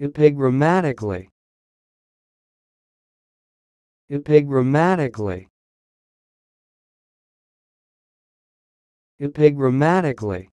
epigrammatically epigrammatically epigrammatically